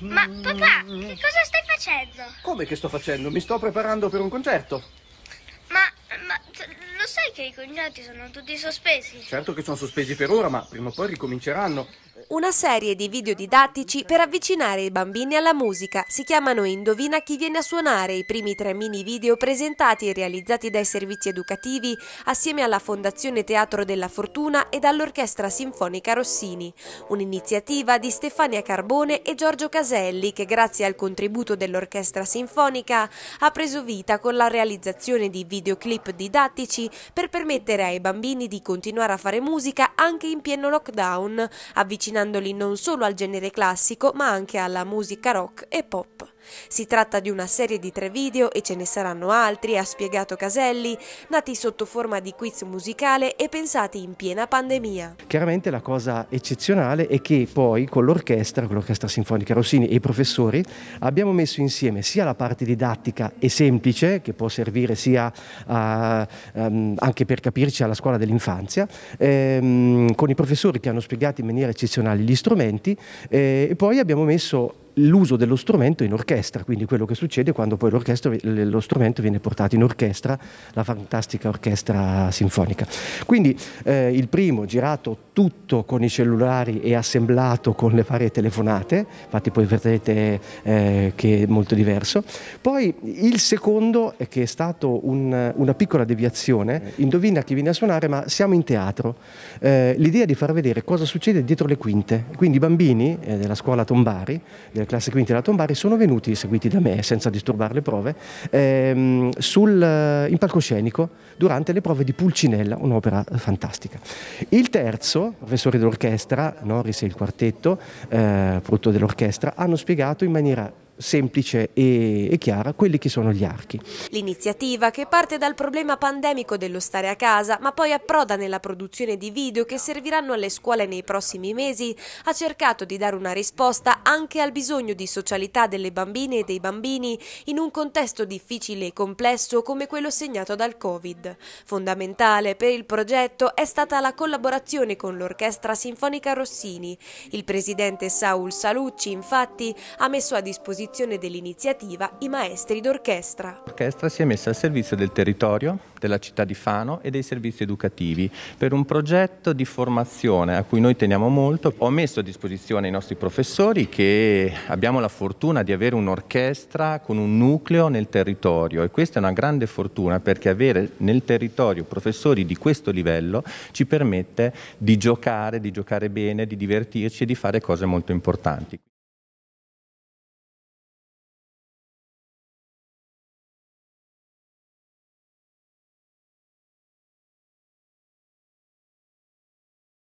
Ma papà, che cosa stai facendo? Come che sto facendo? Mi sto preparando per un concerto. Ma, ma lo sai che i concerti sono tutti sospesi? Certo che sono sospesi per ora, ma prima o poi ricominceranno. Una serie di video didattici per avvicinare i bambini alla musica. Si chiamano Indovina chi viene a suonare, i primi tre mini video presentati e realizzati dai servizi educativi assieme alla Fondazione Teatro della Fortuna e dall'Orchestra Sinfonica Rossini. Un'iniziativa di Stefania Carbone e Giorgio Caselli che grazie al contributo dell'Orchestra Sinfonica ha preso vita con la realizzazione di videoclip didattici per permettere ai bambini di continuare a fare musica anche in pieno lockdown, avvicinando avvicinandoli non solo al genere classico ma anche alla musica rock e pop. Si tratta di una serie di tre video e ce ne saranno altri, ha spiegato Caselli, nati sotto forma di quiz musicale e pensati in piena pandemia. Chiaramente la cosa eccezionale è che poi con l'orchestra, con l'orchestra sinfonica Rossini e i professori abbiamo messo insieme sia la parte didattica e semplice che può servire sia a, um, anche per capirci alla scuola dell'infanzia, ehm, con i professori che hanno spiegato in maniera eccezionale tradizionali gli strumenti eh, e poi abbiamo messo l'uso dello strumento in orchestra, quindi quello che succede quando poi lo strumento viene portato in orchestra, la fantastica orchestra sinfonica. Quindi eh, il primo girato tutto con i cellulari e assemblato con le varie telefonate, infatti poi vedrete eh, che è molto diverso. Poi il secondo, che è stato un, una piccola deviazione, indovina chi viene a suonare, ma siamo in teatro. Eh, l'idea di far vedere cosa succede dietro le quinte, quindi i bambini eh, della scuola Tombari, della classe quinta della Tombari, sono venuti, seguiti da me senza disturbare le prove, ehm, sul, in palcoscenico durante le prove di Pulcinella, un'opera fantastica. Il terzo professori dell'orchestra, Norris e il quartetto, eh, frutto dell'orchestra, hanno spiegato in maniera semplice e, e, chiara quelli che sono gli archi. L'iniziativa che parte dal problema pandemico dello stare a casa ma poi approda nella produzione di video che serviranno alle scuole nei prossimi mesi ha cercato di dare una risposta anche al bisogno di socialità delle bambine e dei bambini in un contesto difficile e complesso come quello segnato dal Covid. Fondamentale per il progetto è stata la collaborazione con l'Orchestra Sinfonica Rossini. Il presidente Saul Salucci infatti ha messo a disposizione disposizione dell'iniziativa i maestri d'orchestra. L'orchestra si è messa al servizio del territorio, della città di Fano e dei servizi educativi per un progetto di formazione a cui noi teniamo molto. Ho messo a disposizione i nostri professori che abbiamo la fortuna di avere un'orchestra con un nucleo nel territorio e questa è una grande fortuna perché avere nel territorio professori di questo livello ci permette di giocare, di giocare bene, di divertirci e di fare cose molto importanti.